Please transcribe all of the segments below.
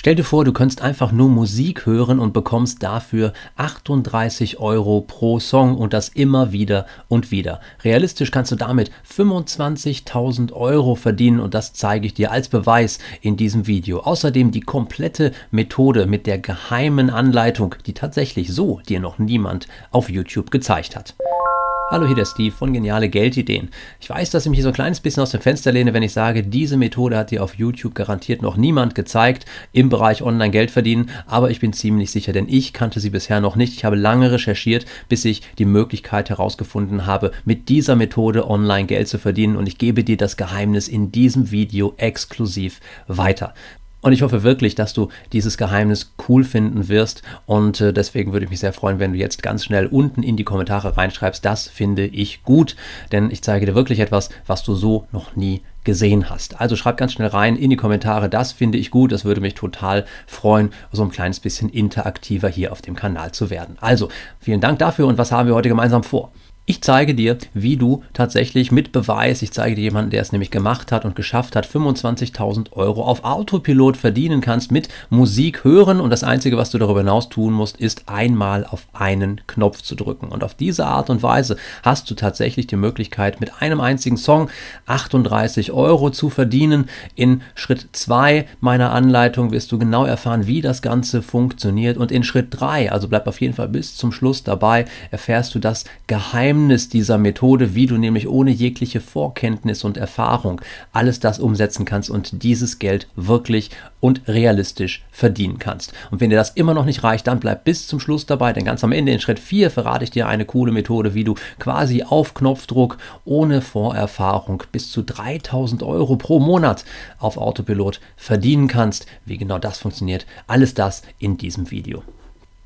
Stell dir vor, du könntest einfach nur Musik hören und bekommst dafür 38 Euro pro Song und das immer wieder und wieder. Realistisch kannst du damit 25.000 Euro verdienen und das zeige ich dir als Beweis in diesem Video. Außerdem die komplette Methode mit der geheimen Anleitung, die tatsächlich so dir noch niemand auf YouTube gezeigt hat. Hallo, hier der Steve von Geniale Geldideen. Ich weiß, dass ich mich so ein kleines bisschen aus dem Fenster lehne, wenn ich sage, diese Methode hat dir auf YouTube garantiert noch niemand gezeigt im Bereich Online-Geld verdienen, aber ich bin ziemlich sicher, denn ich kannte sie bisher noch nicht. Ich habe lange recherchiert, bis ich die Möglichkeit herausgefunden habe, mit dieser Methode Online-Geld zu verdienen und ich gebe dir das Geheimnis in diesem Video exklusiv weiter. Und ich hoffe wirklich, dass du dieses Geheimnis cool finden wirst. Und äh, deswegen würde ich mich sehr freuen, wenn du jetzt ganz schnell unten in die Kommentare reinschreibst, das finde ich gut. Denn ich zeige dir wirklich etwas, was du so noch nie gesehen hast. Also schreib ganz schnell rein in die Kommentare, das finde ich gut, das würde mich total freuen, so ein kleines bisschen interaktiver hier auf dem Kanal zu werden. Also vielen Dank dafür und was haben wir heute gemeinsam vor? Ich zeige dir, wie du tatsächlich mit Beweis, ich zeige dir jemanden, der es nämlich gemacht hat und geschafft hat, 25.000 Euro auf Autopilot verdienen kannst mit Musik hören und das Einzige, was du darüber hinaus tun musst, ist einmal auf einen Knopf zu drücken. Und auf diese Art und Weise hast du tatsächlich die Möglichkeit, mit einem einzigen Song 38 Euro zu verdienen. In Schritt 2 meiner Anleitung wirst du genau erfahren, wie das Ganze funktioniert. Und in Schritt 3, also bleib auf jeden Fall bis zum Schluss dabei, erfährst du das Geheimnis Geheimnis dieser Methode, wie du nämlich ohne jegliche Vorkenntnis und Erfahrung alles das umsetzen kannst und dieses Geld wirklich und realistisch verdienen kannst. Und wenn dir das immer noch nicht reicht, dann bleib bis zum Schluss dabei, denn ganz am Ende in Schritt 4 verrate ich dir eine coole Methode, wie du quasi auf Knopfdruck ohne Vorerfahrung bis zu 3000 Euro pro Monat auf Autopilot verdienen kannst. Wie genau das funktioniert, alles das in diesem Video.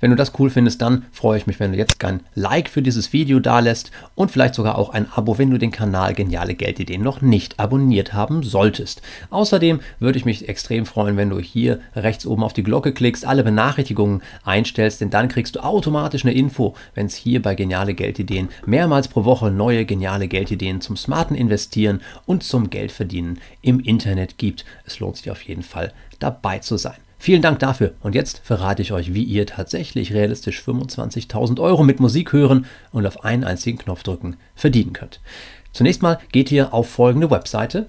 Wenn du das cool findest, dann freue ich mich, wenn du jetzt kein Like für dieses Video dalässt und vielleicht sogar auch ein Abo, wenn du den Kanal Geniale Geldideen noch nicht abonniert haben solltest. Außerdem würde ich mich extrem freuen, wenn du hier rechts oben auf die Glocke klickst, alle Benachrichtigungen einstellst, denn dann kriegst du automatisch eine Info, wenn es hier bei Geniale Geldideen mehrmals pro Woche neue geniale Geldideen zum smarten Investieren und zum Geldverdienen im Internet gibt. Es lohnt sich auf jeden Fall dabei zu sein. Vielen Dank dafür. Und jetzt verrate ich euch, wie ihr tatsächlich realistisch 25.000 Euro mit Musik hören und auf einen einzigen Knopf drücken verdienen könnt. Zunächst mal geht ihr auf folgende Webseite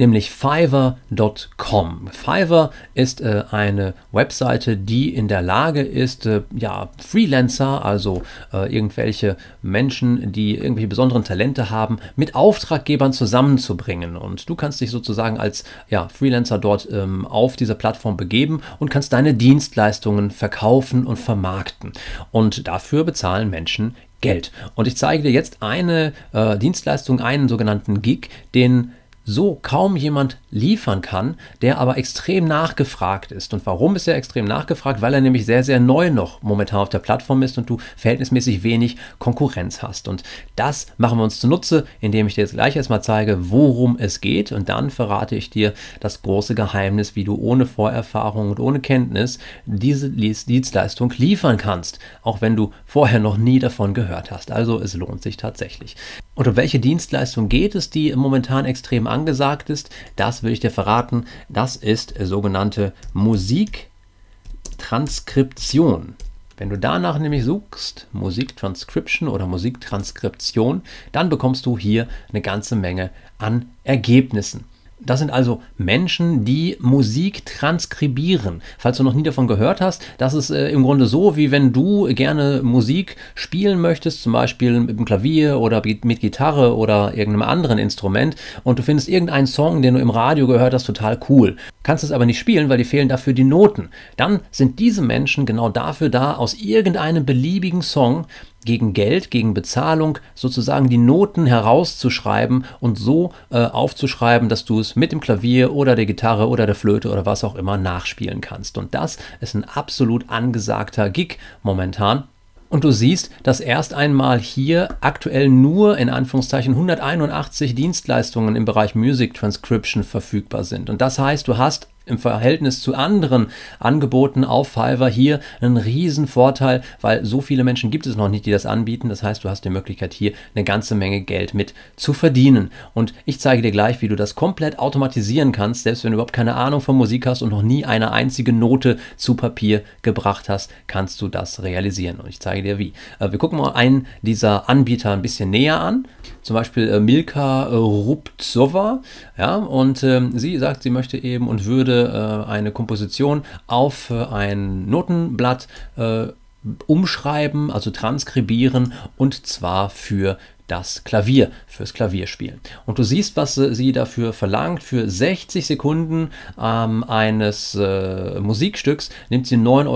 nämlich Fiverr.com. Fiverr ist äh, eine Webseite, die in der Lage ist, äh, ja, Freelancer, also äh, irgendwelche Menschen, die irgendwelche besonderen Talente haben, mit Auftraggebern zusammenzubringen. Und du kannst dich sozusagen als ja, Freelancer dort ähm, auf diese Plattform begeben und kannst deine Dienstleistungen verkaufen und vermarkten. Und dafür bezahlen Menschen Geld. Und ich zeige dir jetzt eine äh, Dienstleistung, einen sogenannten Gig, den so kaum jemand liefern kann, der aber extrem nachgefragt ist. Und warum ist er extrem nachgefragt? Weil er nämlich sehr, sehr neu noch momentan auf der Plattform ist und du verhältnismäßig wenig Konkurrenz hast. Und das machen wir uns zunutze, indem ich dir jetzt gleich erstmal zeige, worum es geht. Und dann verrate ich dir das große Geheimnis, wie du ohne Vorerfahrung und ohne Kenntnis diese Dienstleistung liefern kannst. Auch wenn du vorher noch nie davon gehört hast. Also es lohnt sich tatsächlich. Und um welche Dienstleistung geht es, die momentan extrem angesagt ist, das will ich dir verraten, das ist sogenannte Musiktranskription. Wenn du danach nämlich suchst, Musiktranscription oder Musiktranskription, dann bekommst du hier eine ganze Menge an Ergebnissen. Das sind also Menschen, die Musik transkribieren. Falls du noch nie davon gehört hast, das ist äh, im Grunde so, wie wenn du gerne Musik spielen möchtest, zum Beispiel mit dem Klavier oder mit Gitarre oder irgendeinem anderen Instrument und du findest irgendeinen Song, den du im Radio gehört hast, total cool. Kannst es aber nicht spielen, weil dir fehlen dafür die Noten. Dann sind diese Menschen genau dafür da, aus irgendeinem beliebigen Song gegen Geld, gegen Bezahlung sozusagen die Noten herauszuschreiben und so äh, aufzuschreiben, dass du es mit dem Klavier oder der Gitarre oder der Flöte oder was auch immer nachspielen kannst. Und das ist ein absolut angesagter Gig momentan. Und du siehst, dass erst einmal hier aktuell nur in Anführungszeichen 181 Dienstleistungen im Bereich Music Transcription verfügbar sind. Und das heißt, du hast im Verhältnis zu anderen Angeboten auf Fiverr hier einen riesen Vorteil, weil so viele Menschen gibt es noch nicht, die das anbieten. Das heißt, du hast die Möglichkeit hier eine ganze Menge Geld mit zu verdienen. Und ich zeige dir gleich, wie du das komplett automatisieren kannst, selbst wenn du überhaupt keine Ahnung von Musik hast und noch nie eine einzige Note zu Papier gebracht hast, kannst du das realisieren. Und ich zeige dir wie. Äh, wir gucken mal einen dieser Anbieter ein bisschen näher an. Zum Beispiel äh, Milka Rupzova. Ja, und ähm, sie sagt, sie möchte eben und würde würde äh, eine Komposition auf äh, ein Notenblatt äh, umschreiben, also transkribieren und zwar für das Klavier, fürs Klavierspielen. Und du siehst, was äh, sie dafür verlangt. Für 60 Sekunden ähm, eines äh, Musikstücks nimmt sie 9,81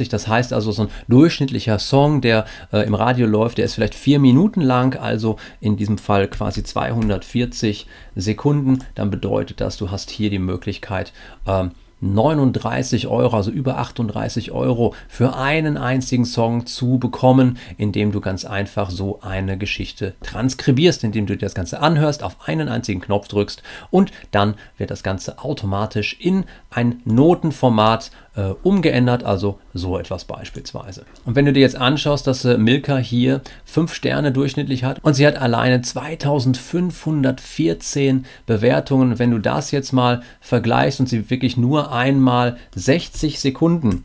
Euro. Das heißt also, so ein durchschnittlicher Song, der äh, im Radio läuft, der ist vielleicht vier Minuten lang, also in diesem Fall quasi 240 Sekunden. Dann bedeutet das, du hast hier die Möglichkeit, ähm, 39 Euro, also über 38 Euro für einen einzigen Song zu bekommen, indem du ganz einfach so eine Geschichte transkribierst, indem du dir das Ganze anhörst, auf einen einzigen Knopf drückst und dann wird das Ganze automatisch in ein Notenformat äh, umgeändert, also so etwas beispielsweise. Und wenn du dir jetzt anschaust, dass äh, Milka hier 5 Sterne durchschnittlich hat und sie hat alleine 2514 Bewertungen, wenn du das jetzt mal vergleichst und sie wirklich nur einmal 60 Sekunden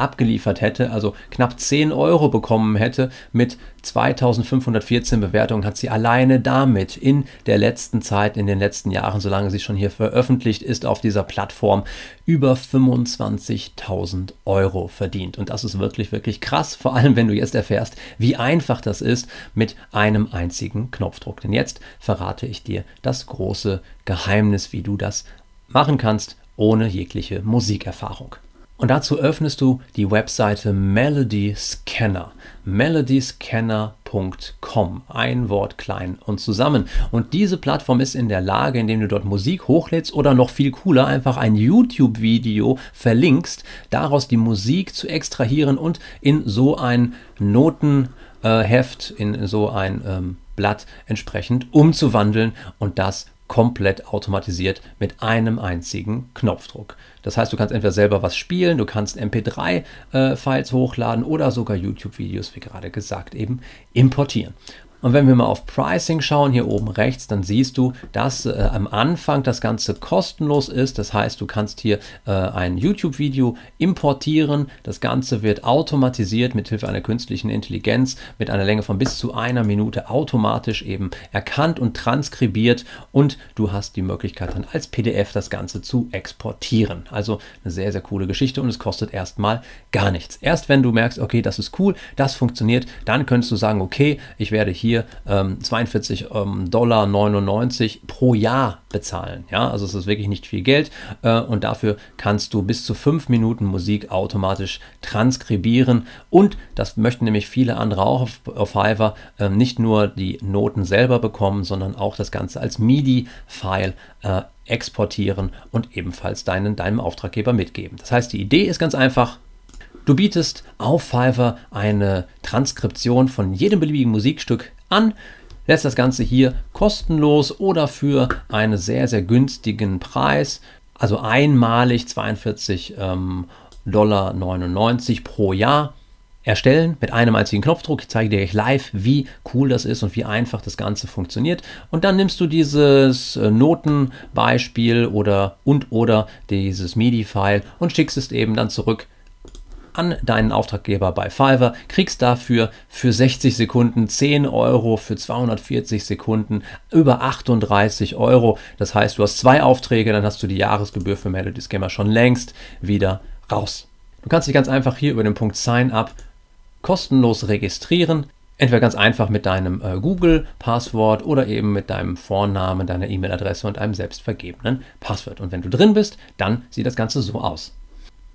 abgeliefert hätte, also knapp 10 Euro bekommen hätte, mit 2514 Bewertungen hat sie alleine damit in der letzten Zeit, in den letzten Jahren, solange sie schon hier veröffentlicht ist, auf dieser Plattform über 25.000 Euro verdient. Und das ist wirklich, wirklich krass, vor allem wenn du jetzt erfährst, wie einfach das ist mit einem einzigen Knopfdruck. Denn jetzt verrate ich dir das große Geheimnis, wie du das machen kannst ohne jegliche Musikerfahrung. Und dazu öffnest du die Webseite Melody Scanner. melodyscanner.com. Ein Wort klein und zusammen. Und diese Plattform ist in der Lage, indem du dort Musik hochlädst oder noch viel cooler, einfach ein YouTube-Video verlinkst, daraus die Musik zu extrahieren und in so ein Notenheft, in so ein ähm, Blatt entsprechend umzuwandeln und das komplett automatisiert mit einem einzigen Knopfdruck. Das heißt, du kannst entweder selber was spielen, du kannst MP3-Files äh, hochladen oder sogar YouTube-Videos, wie gerade gesagt, eben importieren. Und wenn wir mal auf Pricing schauen, hier oben rechts, dann siehst du, dass äh, am Anfang das Ganze kostenlos ist. Das heißt, du kannst hier äh, ein YouTube-Video importieren. Das Ganze wird automatisiert mit Hilfe einer künstlichen Intelligenz mit einer Länge von bis zu einer Minute automatisch eben erkannt und transkribiert. Und du hast die Möglichkeit dann als PDF das Ganze zu exportieren. Also eine sehr, sehr coole Geschichte und es kostet erstmal gar nichts. Erst wenn du merkst, okay, das ist cool, das funktioniert, dann könntest du sagen, okay, ich werde hier hier ähm, 42,99 ähm, Dollar 99 pro Jahr bezahlen. Ja, also es ist wirklich nicht viel Geld äh, und dafür kannst du bis zu fünf Minuten Musik automatisch transkribieren und das möchten nämlich viele andere auch auf, auf Fiverr äh, nicht nur die Noten selber bekommen, sondern auch das Ganze als MIDI-File äh, exportieren und ebenfalls deinen, deinem Auftraggeber mitgeben. Das heißt, die Idee ist ganz einfach, Du bietest auf Fiverr eine Transkription von jedem beliebigen Musikstück an, lässt das Ganze hier kostenlos oder für einen sehr, sehr günstigen Preis, also einmalig 42 ähm, Dollar 99 pro Jahr erstellen mit einem einzigen Knopfdruck. Ich zeige dir gleich live, wie cool das ist und wie einfach das Ganze funktioniert. Und dann nimmst du dieses äh, Notenbeispiel oder und oder dieses MIDI-File und schickst es eben dann zurück an deinen Auftraggeber bei Fiverr, kriegst dafür für 60 Sekunden 10 Euro, für 240 Sekunden über 38 Euro. Das heißt, du hast zwei Aufträge, dann hast du die Jahresgebühr für Melody Scammer schon längst wieder raus. Du kannst dich ganz einfach hier über den Punkt Sign Up kostenlos registrieren. Entweder ganz einfach mit deinem äh, Google-Passwort oder eben mit deinem Vornamen, deiner E-Mail-Adresse und einem selbstvergebenen Passwort. Und wenn du drin bist, dann sieht das Ganze so aus.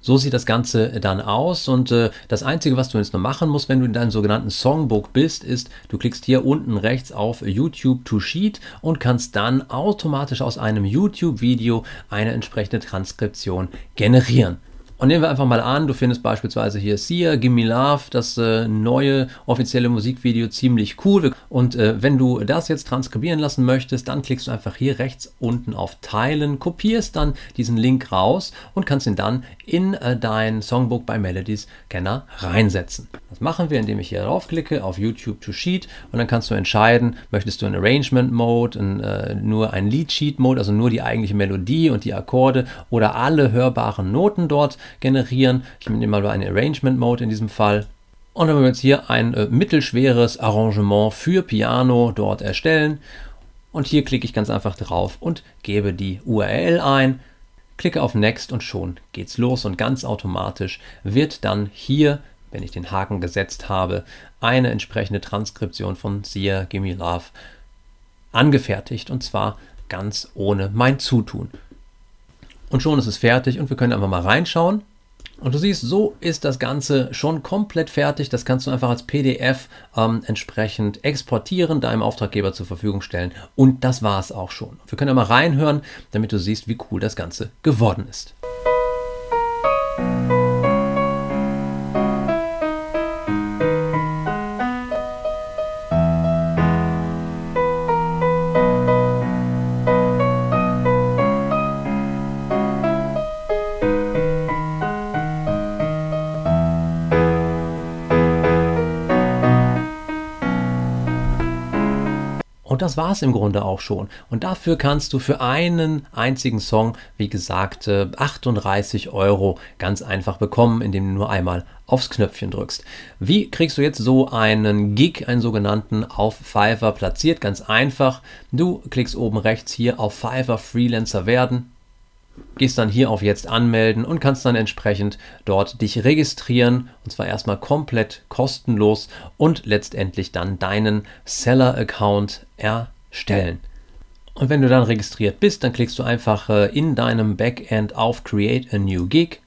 So sieht das Ganze äh, dann aus und äh, das Einzige, was du jetzt noch machen musst, wenn du in deinem sogenannten Songbook bist, ist, du klickst hier unten rechts auf YouTube to Sheet und kannst dann automatisch aus einem YouTube-Video eine entsprechende Transkription generieren. Und nehmen wir einfach mal an, du findest beispielsweise hier Sia, Gimme Love, das äh, neue offizielle Musikvideo ziemlich cool. Und äh, wenn du das jetzt transkribieren lassen möchtest, dann klickst du einfach hier rechts unten auf Teilen, kopierst dann diesen Link raus und kannst ihn dann in äh, dein Songbook bei Melodies Scanner reinsetzen. Das machen wir, indem ich hier draufklicke auf YouTube to Sheet und dann kannst du entscheiden, möchtest du einen Arrangement Mode, einen, äh, nur einen Lead Sheet Mode, also nur die eigentliche Melodie und die Akkorde oder alle hörbaren Noten dort generieren. Ich nehme mal einen Arrangement Mode in diesem Fall. Und dann wollen wir jetzt hier ein äh, mittelschweres Arrangement für Piano dort erstellen. Und hier klicke ich ganz einfach drauf und gebe die URL ein, klicke auf Next und schon geht's los und ganz automatisch wird dann hier, wenn ich den Haken gesetzt habe, eine entsprechende Transkription von Sia Gimme Love angefertigt und zwar ganz ohne mein Zutun. Und schon ist es fertig und wir können einfach mal reinschauen. Und du siehst, so ist das Ganze schon komplett fertig. Das kannst du einfach als PDF ähm, entsprechend exportieren, deinem Auftraggeber zur Verfügung stellen. Und das war es auch schon. Wir können ja reinhören, damit du siehst, wie cool das Ganze geworden ist. Und das war es im Grunde auch schon. Und dafür kannst du für einen einzigen Song, wie gesagt, 38 äh, Euro ganz einfach bekommen, indem du nur einmal aufs Knöpfchen drückst. Wie kriegst du jetzt so einen Gig, einen sogenannten, auf Fiverr platziert? Ganz einfach. Du klickst oben rechts hier auf Fiverr Freelancer werden gehst dann hier auf Jetzt anmelden und kannst dann entsprechend dort dich registrieren und zwar erstmal komplett kostenlos und letztendlich dann deinen Seller-Account erstellen. Und wenn du dann registriert bist, dann klickst du einfach äh, in deinem Backend auf Create a New Gig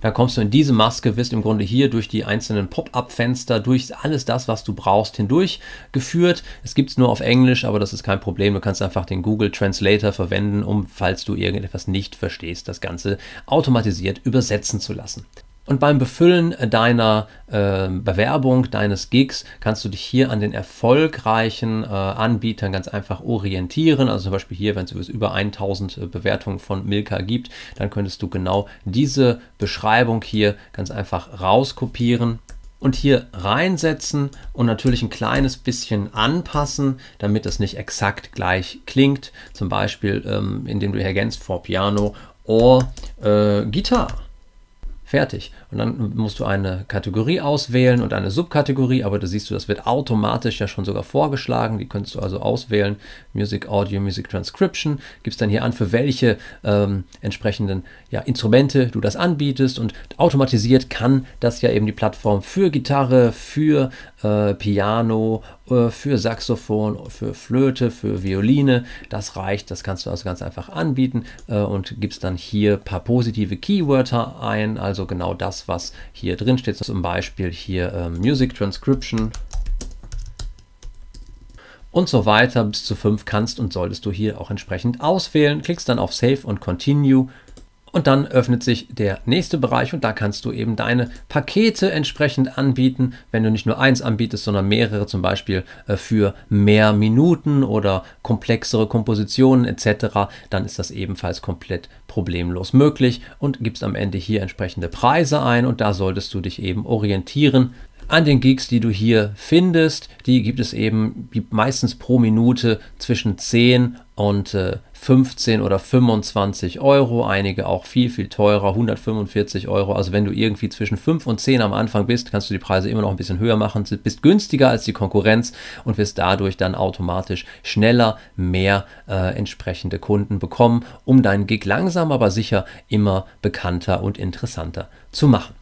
da kommst du in diese Maske, wirst im Grunde hier durch die einzelnen Pop-up-Fenster, durch alles das, was du brauchst, hindurch geführt. Es gibt es nur auf Englisch, aber das ist kein Problem. Du kannst einfach den Google Translator verwenden, um, falls du irgendetwas nicht verstehst, das Ganze automatisiert übersetzen zu lassen. Und beim Befüllen äh, deiner äh, Bewerbung, deines Gigs, kannst du dich hier an den erfolgreichen äh, Anbietern ganz einfach orientieren. Also zum Beispiel hier, wenn es über 1000 äh, Bewertungen von Milka gibt, dann könntest du genau diese Beschreibung hier ganz einfach rauskopieren und hier reinsetzen und natürlich ein kleines bisschen anpassen, damit das nicht exakt gleich klingt. Zum Beispiel, ähm, indem du hier ergänzt vor Piano or äh, Gitarre. Fertig. Und dann musst du eine Kategorie auswählen und eine Subkategorie, aber da siehst du, das wird automatisch ja schon sogar vorgeschlagen. Die könntest du also auswählen. Music Audio, Music Transcription. Gibst dann hier an, für welche ähm, entsprechenden ja, Instrumente du das anbietest. Und automatisiert kann das ja eben die Plattform für Gitarre, für äh, Piano, äh, für Saxophon, für Flöte, für Violine. Das reicht, das kannst du also ganz einfach anbieten äh, und gibst dann hier ein paar positive Keywords ein. Also genau das das, was hier drin steht, zum Beispiel hier äh, Music Transcription und so weiter bis zu 5 kannst und solltest du hier auch entsprechend auswählen. Klickst dann auf Save und Continue und dann öffnet sich der nächste Bereich und da kannst du eben deine Pakete entsprechend anbieten, wenn du nicht nur eins anbietest, sondern mehrere zum Beispiel äh, für mehr Minuten oder komplexere Kompositionen etc., dann ist das ebenfalls komplett problemlos möglich und gibst am Ende hier entsprechende Preise ein und da solltest du dich eben orientieren an den Gigs, die du hier findest. Die gibt es eben meistens pro Minute zwischen 10 und 15 äh, oder 25 Euro, einige auch viel, viel teurer, 145 Euro. Also wenn du irgendwie zwischen 5 und 10 am Anfang bist, kannst du die Preise immer noch ein bisschen höher machen, bist günstiger als die Konkurrenz und wirst dadurch dann automatisch schneller mehr äh, entsprechende Kunden bekommen, um deinen Gig langsam, aber sicher immer bekannter und interessanter zu machen.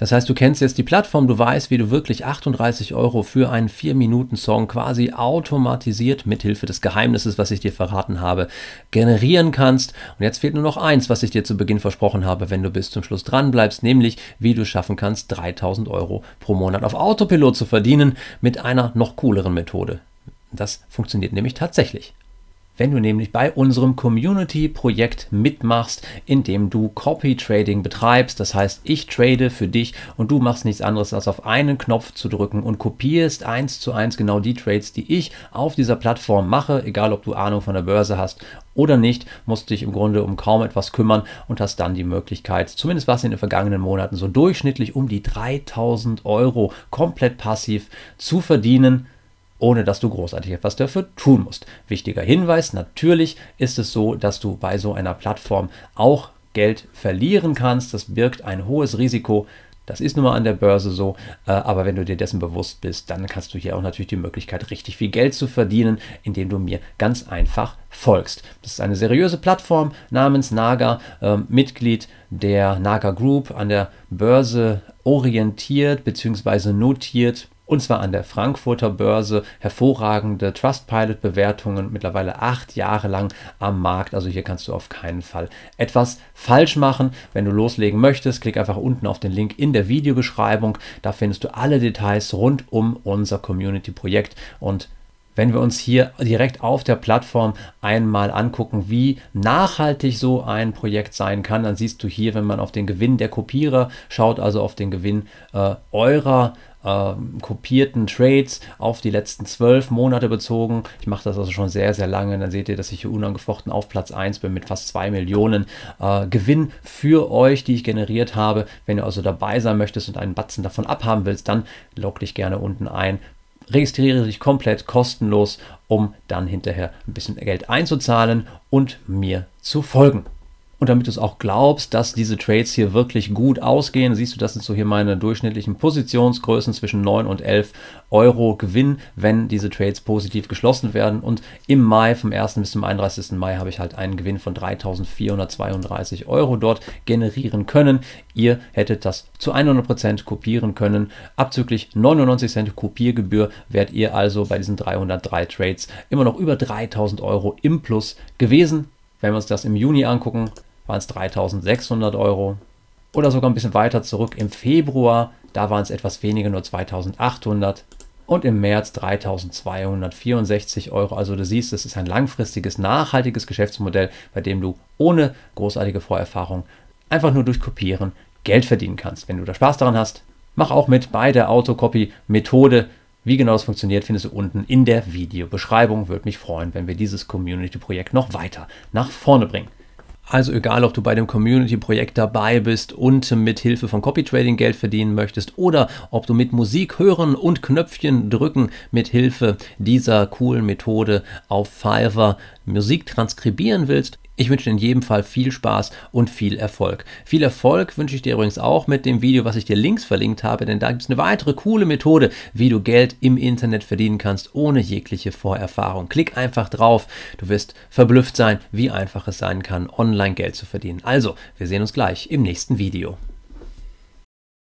Das heißt, du kennst jetzt die Plattform, du weißt, wie du wirklich 38 Euro für einen 4-Minuten-Song quasi automatisiert mithilfe des Geheimnisses, was ich dir verraten habe, generieren kannst. Und jetzt fehlt nur noch eins, was ich dir zu Beginn versprochen habe, wenn du bis zum Schluss dran bleibst, nämlich wie du schaffen kannst, 3000 Euro pro Monat auf Autopilot zu verdienen mit einer noch cooleren Methode. Das funktioniert nämlich tatsächlich wenn du nämlich bei unserem Community-Projekt mitmachst, in dem du Copy-Trading betreibst. Das heißt, ich trade für dich und du machst nichts anderes, als auf einen Knopf zu drücken und kopierst eins zu eins genau die Trades, die ich auf dieser Plattform mache. Egal, ob du Ahnung von der Börse hast oder nicht, musst dich im Grunde um kaum etwas kümmern und hast dann die Möglichkeit, zumindest was in den vergangenen Monaten so durchschnittlich um die 3000 Euro komplett passiv zu verdienen ohne dass du großartig etwas dafür tun musst. Wichtiger Hinweis, natürlich ist es so, dass du bei so einer Plattform auch Geld verlieren kannst. Das birgt ein hohes Risiko. Das ist nun mal an der Börse so, äh, aber wenn du dir dessen bewusst bist, dann kannst du hier auch natürlich die Möglichkeit, richtig viel Geld zu verdienen, indem du mir ganz einfach folgst. Das ist eine seriöse Plattform namens Naga, äh, Mitglied der Naga Group, an der Börse orientiert bzw. notiert und zwar an der Frankfurter Börse. Hervorragende Trustpilot-Bewertungen, mittlerweile acht Jahre lang am Markt. Also hier kannst du auf keinen Fall etwas falsch machen. Wenn du loslegen möchtest, klick einfach unten auf den Link in der Videobeschreibung. Da findest du alle Details rund um unser Community-Projekt und wenn wir uns hier direkt auf der Plattform einmal angucken, wie nachhaltig so ein Projekt sein kann. Dann siehst du hier, wenn man auf den Gewinn der Kopierer schaut, also auf den Gewinn äh, eurer äh, kopierten Trades auf die letzten zwölf Monate bezogen. Ich mache das also schon sehr, sehr lange. Dann seht ihr, dass ich hier unangefochten auf Platz 1 bin mit fast 2 Millionen äh, Gewinn für euch, die ich generiert habe. Wenn du also dabei sein möchtest und einen Batzen davon abhaben willst, dann log dich gerne unten ein registriere dich komplett kostenlos, um dann hinterher ein bisschen Geld einzuzahlen und mir zu folgen. Und damit du es auch glaubst, dass diese Trades hier wirklich gut ausgehen, siehst du, das sind so hier meine durchschnittlichen Positionsgrößen zwischen 9 und 11 Euro Gewinn, wenn diese Trades positiv geschlossen werden. Und im Mai, vom 1. bis zum 31. Mai, habe ich halt einen Gewinn von 3.432 Euro dort generieren können. Ihr hättet das zu 100% Prozent kopieren können. Abzüglich 99 Cent Kopiergebühr werdet ihr also bei diesen 303 Trades immer noch über 3.000 Euro im Plus gewesen. Wenn wir uns das im Juni angucken, waren es 3600 Euro. Oder sogar ein bisschen weiter zurück im Februar, da waren es etwas weniger, nur 2800 und im März 3.264 Euro. Also du siehst, es ist ein langfristiges, nachhaltiges Geschäftsmodell, bei dem du ohne großartige Vorerfahrung einfach nur durch Kopieren Geld verdienen kannst. Wenn du da Spaß daran hast, mach auch mit bei der Autocopy-Methode. Wie genau das funktioniert, findest du unten in der Videobeschreibung. Würde mich freuen, wenn wir dieses Community-Projekt noch weiter nach vorne bringen. Also egal, ob du bei dem Community-Projekt dabei bist und mit Hilfe von Copytrading Geld verdienen möchtest oder ob du mit Musik hören und Knöpfchen drücken mit Hilfe dieser coolen Methode auf Fiverr Musik transkribieren willst ich wünsche dir in jedem Fall viel Spaß und viel Erfolg. Viel Erfolg wünsche ich dir übrigens auch mit dem Video, was ich dir links verlinkt habe, denn da gibt es eine weitere coole Methode, wie du Geld im Internet verdienen kannst, ohne jegliche Vorerfahrung. Klick einfach drauf, du wirst verblüfft sein, wie einfach es sein kann, online Geld zu verdienen. Also, wir sehen uns gleich im nächsten Video.